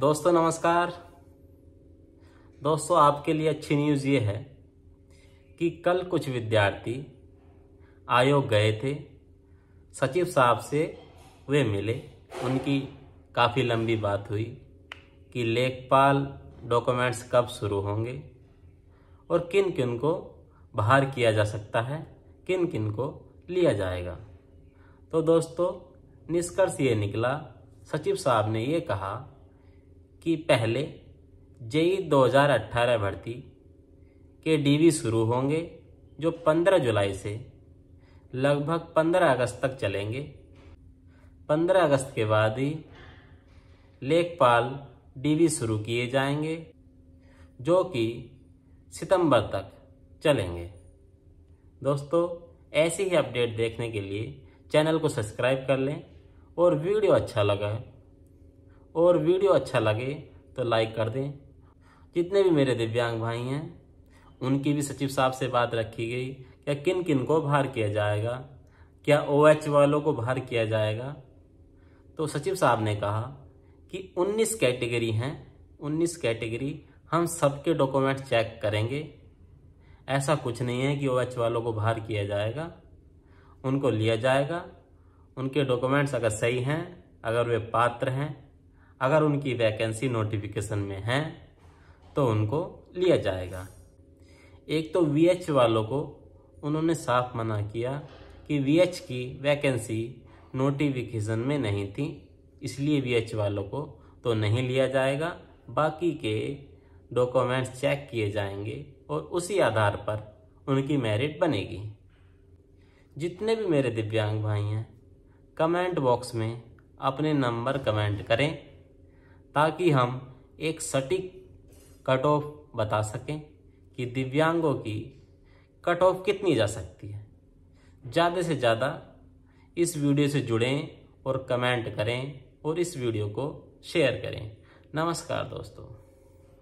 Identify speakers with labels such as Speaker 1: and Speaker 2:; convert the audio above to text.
Speaker 1: दोस्तों नमस्कार दोस्तों आपके लिए अच्छी न्यूज़ ये है कि कल कुछ विद्यार्थी आयोग गए थे सचिव साहब से वे मिले उनकी काफ़ी लंबी बात हुई कि लेखपाल डॉक्यूमेंट्स कब शुरू होंगे और किन किन को बाहर किया जा सकता है किन किन को लिया जाएगा तो दोस्तों निष्कर्ष ये निकला सचिव साहब ने ये कहा कि पहले जेई 2018 भर्ती के डीवी शुरू होंगे जो 15 जुलाई से लगभग 15 अगस्त तक चलेंगे 15 अगस्त के बाद ही लेखपाल डीवी शुरू किए जाएंगे जो कि सितंबर तक चलेंगे दोस्तों ऐसी ही अपडेट देखने के लिए चैनल को सब्सक्राइब कर लें और वीडियो अच्छा लगा है और वीडियो अच्छा लगे तो लाइक कर दें जितने भी मेरे दिव्यांग भाई हैं उनकी भी सचिव साहब से बात रखी गई क्या किन किन को बाहर किया जाएगा क्या ओएच वालों को बाहर किया जाएगा तो सचिव साहब ने कहा कि 19 कैटेगरी हैं 19 कैटेगरी हम सबके डॉक्यूमेंट चेक करेंगे ऐसा कुछ नहीं है कि ओएच वालों को बाहर किया जाएगा उनको लिया जाएगा उनके डॉक्यूमेंट्स अगर सही हैं अगर वे पात्र हैं अगर उनकी वैकेंसी नोटिफिकेशन में है तो उनको लिया जाएगा एक तो वीएच वालों को उन्होंने साफ मना किया कि वीएच की वैकेंसी नोटिफिकेशन में नहीं थी इसलिए वीएच वालों को तो नहीं लिया जाएगा बाकी के डॉक्यूमेंट्स चेक किए जाएंगे और उसी आधार पर उनकी मेरिट बनेगी जितने भी मेरे दिव्यांग भाई हैं कमेंट बॉक्स में अपने नंबर कमेंट करें ताकि हम एक सटीक कट ऑफ बता सकें कि दिव्यांगों की कट ऑफ कितनी जा सकती है ज़्यादा से ज़्यादा इस वीडियो से जुड़ें और कमेंट करें और इस वीडियो को शेयर करें नमस्कार दोस्तों